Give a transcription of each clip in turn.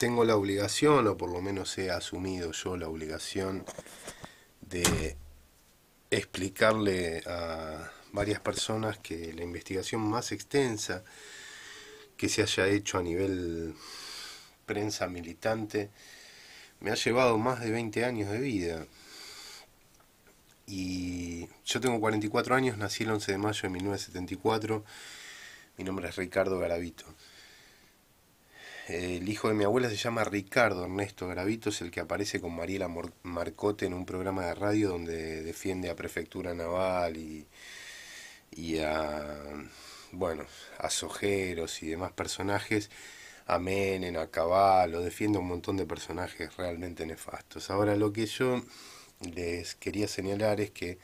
tengo la obligación, o por lo menos he asumido yo la obligación, de explicarle a varias personas que la investigación más extensa que se haya hecho a nivel prensa militante me ha llevado más de 20 años de vida. Y yo tengo 44 años, nací el 11 de mayo de 1974, mi nombre es Ricardo Garavito el hijo de mi abuela se llama Ricardo Ernesto Gravito, es el que aparece con Mariela Marcote en un programa de radio donde defiende a Prefectura Naval y, y a, bueno, a Sojeros y demás personajes, a Menem, a lo defiende un montón de personajes realmente nefastos. Ahora lo que yo les quería señalar es que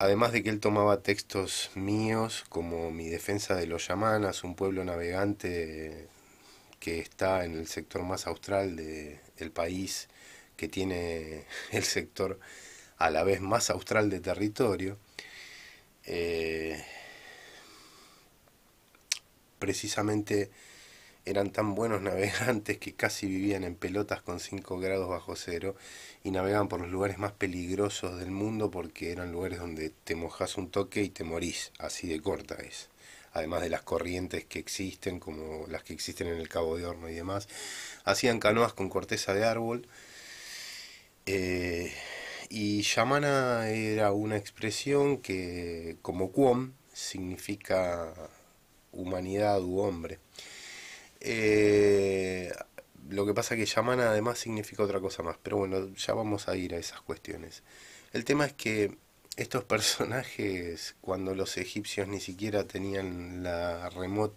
además de que él tomaba textos míos como Mi defensa de los Yamanas, un pueblo navegante que está en el sector más austral del país, que tiene el sector a la vez más austral de territorio, eh, precisamente eran tan buenos navegantes que casi vivían en pelotas con 5 grados bajo cero y navegaban por los lugares más peligrosos del mundo porque eran lugares donde te mojas un toque y te morís, así de corta es además de las corrientes que existen, como las que existen en el Cabo de Horno y demás, hacían canoas con corteza de árbol. Eh, y yamana era una expresión que, como cuom, significa humanidad u hombre. Eh, lo que pasa es que yamana además significa otra cosa más, pero bueno, ya vamos a ir a esas cuestiones. El tema es que estos personajes, cuando los egipcios ni siquiera tenían la remota